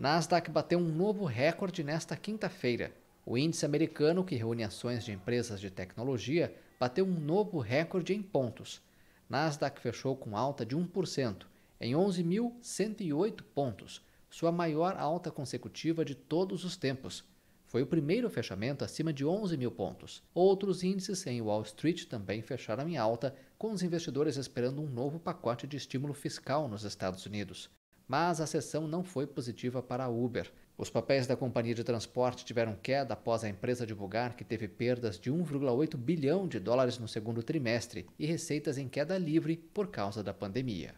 Nasdaq bateu um novo recorde nesta quinta-feira. O índice americano, que reúne ações de empresas de tecnologia, bateu um novo recorde em pontos. Nasdaq fechou com alta de 1%, em 11.108 pontos, sua maior alta consecutiva de todos os tempos. Foi o primeiro fechamento acima de 11 mil pontos. Outros índices em Wall Street também fecharam em alta, com os investidores esperando um novo pacote de estímulo fiscal nos Estados Unidos mas a sessão não foi positiva para a Uber. Os papéis da companhia de transporte tiveram queda após a empresa divulgar que teve perdas de 1,8 bilhão de dólares no segundo trimestre e receitas em queda livre por causa da pandemia.